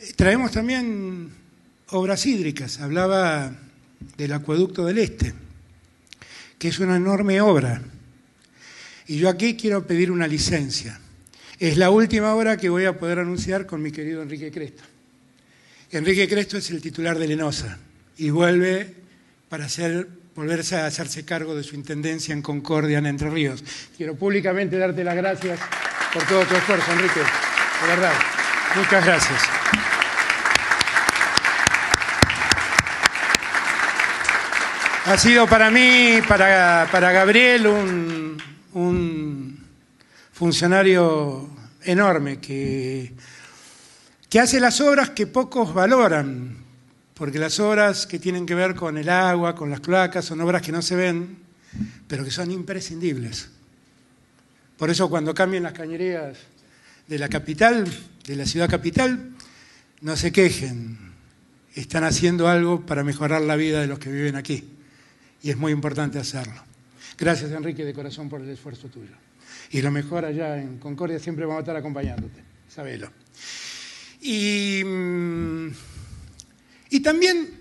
Eh, traemos también obras hídricas. Hablaba del acueducto del Este, que es una enorme obra. Y yo aquí quiero pedir una licencia. Es la última obra que voy a poder anunciar con mi querido Enrique Cresto. Enrique Cresto es el titular de Lenosa y vuelve para hacer, volverse a hacerse cargo de su intendencia en Concordia, en Entre Ríos. Quiero públicamente darte las gracias por todo tu esfuerzo, Enrique. De verdad. Muchas gracias. Ha sido para mí, para, para Gabriel, un, un, funcionario enorme que, que hace las obras que pocos valoran, porque las obras que tienen que ver con el agua, con las cloacas, son obras que no se ven, pero que son imprescindibles. Por eso cuando cambien las cañerías de la capital, de la ciudad capital, no se quejen, están haciendo algo para mejorar la vida de los que viven aquí. Y es muy importante hacerlo. Gracias, Enrique, de corazón por el esfuerzo tuyo. Y lo mejor allá en Concordia siempre vamos a estar acompañándote, sabelo. Y, mm, y también